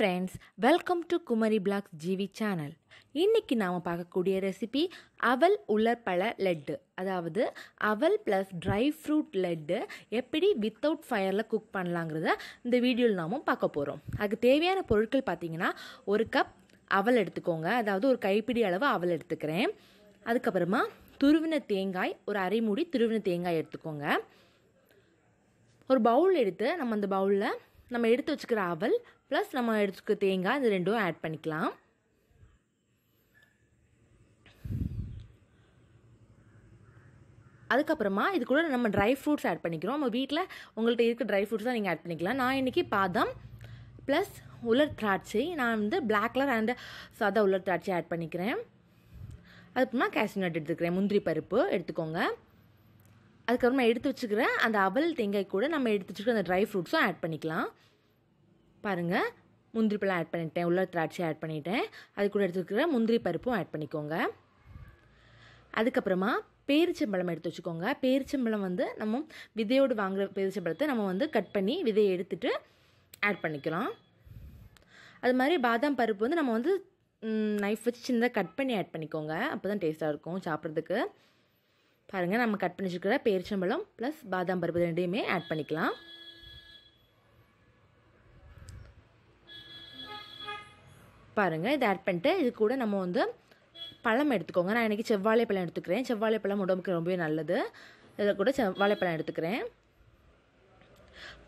friends welcome to Kumari blocks GV channel இன்றைக்கி நாம் பார்க்கக்கூடிய ரெசிபி அவல் உலர்பழ லட்டு அதாவது அவல் ப்ளஸ் ட்ரை ஃப்ரூட் லட்டு எப்படி வித்தவுட் ஃபயரில் குக் பண்ணலாங்கிறத இந்த வீடியோவில் நாமும் பார்க்க போகிறோம் அதுக்கு தேவையான பொருட்கள் பார்த்திங்கன்னா ஒரு கப் அவல் எடுத்துக்கோங்க அதாவது ஒரு கைப்பிடி அளவு அவல் எடுத்துக்கிறேன் அதுக்கப்புறமா துருவின தேங்காய் ஒரு அரைமுடி துருவின தேங்காய் எடுத்துக்கோங்க ஒரு பவுல் எடுத்து நம்ம அந்த பவுலில் நம்ம எடுத்து வச்சுக்கிற அவல் ப்ளஸ் நம்ம எடுத்துக்க தேங்காய் இது ரெண்டும் ஆட் பண்ணிக்கலாம் அதுக்கப்புறமா இது கூட நம்ம ட்ரை ஃப்ரூட்ஸ் ஆட் பண்ணிக்கிறோம் நம்ம வீட்டில் உங்கள்கிட்ட இருக்க ட்ரை ஃப்ரூட்ஸ் தான் நீங்கள் ஆட் பண்ணிக்கலாம் நான் இன்றைக்கி பாதம் ப்ளஸ் உலர் திராட்சை நான் வந்து பிளாக் கலர் அண்ட் சாதா உலர் திராட்சை ஆட் பண்ணிக்கிறேன் அதுக்கப்புறமா கேஷ்யூ நட் எடுத்துக்கிறேன் முந்திரி பருப்பு எடுத்துக்கோங்க அதுக்கப்புறமா எடுத்து வச்சுக்கிற அந்த அவல் தேங்காய் கூட நம்ம எடுத்து வச்சுக்கிற அந்த ட்ரை ஃப்ரூட்ஸும் ஆட் பண்ணிக்கலாம் பாருங்கள் முந்திரி பழம் ஆட் பண்ணிட்டேன் உள்ள திராட்சை ஆட் பண்ணிட்டேன் அது கூட எடுத்துக்கிற முந்திரி பருப்பும் ஆட் பண்ணிக்கோங்க அதுக்கப்புறமா பேரிச்சம்பழம் எடுத்து வச்சுக்கோங்க பேரிச்சம்பழம் வந்து நம்ம விதையோடு வாங்குகிற பேரிச்சம்பழத்தை நம்ம வந்து கட் பண்ணி விதையை எடுத்துகிட்டு ஆட் பண்ணிக்கலாம் அது மாதிரி பாதாம் பருப்பு வந்து நம்ம வந்து நைஃப் வச்சு சின்னதாக கட் பண்ணி ஆட் பண்ணிக்கோங்க அப்போ தான் டேஸ்ட்டாக இருக்கும் சாப்பிட்றதுக்கு பாருங்கள் நம்ம கட் பண்ணி பேரிச்சம்பழம் ப்ளஸ் பாதாம் பருப்பு ரெண்டையுமே ஆட் பண்ணிக்கலாம் பாருங்கள் இதை ஆட் பண்ணிட்டு இது கூட நம்ம வந்து பழம் எடுத்துக்கோங்க நான் இன்றைக்கி செவ்வாழை பழம் எடுத்துக்கிறேன் செவ்வாழை பழம் உடம்புக்கு ரொம்பவே நல்லது இதை கூட செவ்வாழை பழம் எடுத்துக்கிறேன்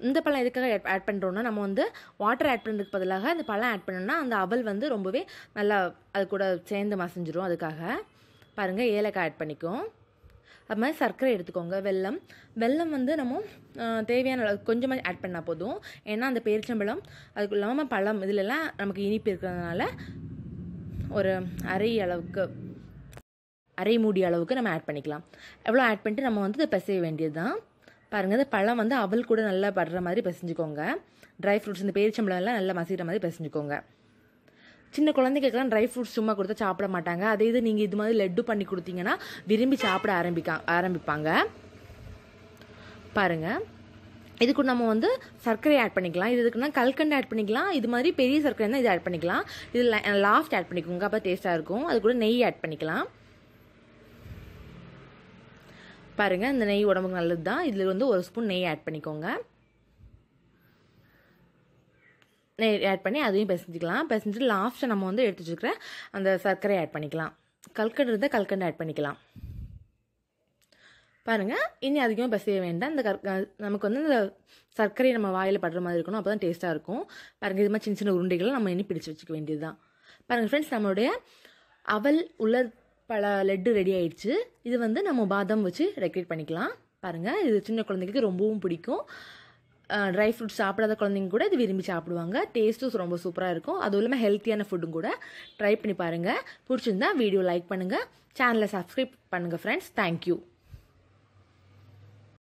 இந்த பழம் எதுக்காக ஆட் பண்ணுறோன்னா நம்ம வந்து வாட்டர் ஆட் பண்ணுறதுக்கு பதிலாக இந்த பழம் ஆட் பண்ணோம்னா அந்த அவல் வந்து ரொம்பவே நல்லா அது கூட சேர்ந்து மசஞ்சிரும் அதுக்காக பாருங்கள் ஏலக்காய் ஆட் பண்ணிக்கும் அது மாதிரி சர்க்கரை எடுத்துக்கோங்க வெல்லம் வெல்லம் வந்து நம்ம தேவையான அளவு கொஞ்சமாக ஆட் பண்ணால் போதும் ஏன்னா அந்த பேரிச்சம்பழம் அதுக்கு இல்லாமல் பழம் இதிலெல்லாம் நமக்கு இனிப்பு இருக்கிறதுனால ஒரு அரை அளவுக்கு அரை மூடி அளவுக்கு நம்ம ஆட் பண்ணிக்கலாம் எவ்வளோ ஆட் பண்ணிட்டு நம்ம வந்து இதை பிசைய வேண்டியது தான் பாருங்கள் இந்த பழம் வந்து அவள் கூட நல்லா படுற மாதிரி பிசைஞ்சுக்கோங்க ட்ரை ஃப்ரூட்ஸ் இந்த எல்லாம் நல்லா மசிக்கிற மாதிரி பிசைஞ்சுக்கோங்க சின்ன குழந்தைகளுக்கெல்லாம் ட்ரை ஃப்ரூட்ஸ் சும்மா கொடுத்தா சாப்பிட மாட்டாங்க அதே இது நீங்கள் இது மாதிரி லட்டு பண்ணி கொடுத்தீங்கன்னா விரும்பி சாப்பிட ஆரம்பிக்க ஆரம்பிப்பாங்க பாருங்கள் இதுக்கு நம்ம வந்து சர்க்கரை ஆட் பண்ணிக்கலாம் இது இதுக்குன்னா கல்கண்டு ஆட் பண்ணிக்கலாம் இது மாதிரி பெரிய சர்க்கரை தான் இது ஆட் பண்ணிக்கலாம் இது லாஸ்ட் ஆட் பண்ணிக்கோங்க அப்போ டேஸ்ட்டாக இருக்கும் அது கூட நெய் ஆட் பண்ணிக்கலாம் பாருங்கள் இந்த நெய் உடம்புக்கு நல்லது தான் இதில் வந்து ஒரு ஸ்பூன் நெய் ஆட் பண்ணிக்கோங்க ஆட் பண்ணி அதையும் பிசைஞ்சிக்கலாம் பிசைஞ்சிட்டு லாஸ்ட்டை நம்ம வந்து எடுத்து வச்சுக்கிற அந்த சர்க்கரை ஆட் பண்ணிக்கலாம் கல்கண்டு இருந்தால் கல்கண்டு ஆட் பண்ணிக்கலாம் பாருங்கள் இனி அதிகமாக பிசைய வேண்டாம் இந்த கற்க நமக்கு வந்து இந்த சர்க்கரை நம்ம வாயில் படுற மாதிரி இருக்கணும் அப்போ தான் டேஸ்ட்டாக இருக்கும் பாருங்கள் இது மாதிரி சின்ன சின்ன உருண்டைகளை நம்ம இனி பிடிச்சி வச்சுக்க வேண்டியது தான் பாருங்கள் ஃப்ரெண்ட்ஸ் நம்மளுடைய அவல் உள்ள பல லெட்டு ரெடி ஆயிடுச்சு இது வந்து நம்ம பாதாம் வச்சு டெக்கரேட் பண்ணிக்கலாம் பாருங்கள் இது சின்ன குழந்தைக்கு ரொம்பவும் பிடிக்கும் ட்ரை ஃப்ரூட்ஸ் சாப்பிடாத குழந்தைங்க கூட இது விரும்பி சாப்பிடுவாங்க டேஸ்ட்டும் ரொம்ப சூப்பராக இருக்கும் அதுவும் இல்லாமல் ஹெல்த்தியான ஃபுட்டும் கூட ட்ரை பண்ணி பாருங்கள் பிடிச்சிருந்தா வீடியோ லைக் பண்ணுங்கள் சேனலை சப்ஸ்கிரைப் பண்ணுங்கள் ஃப்ரெண்ட்ஸ் தேங்க்யூ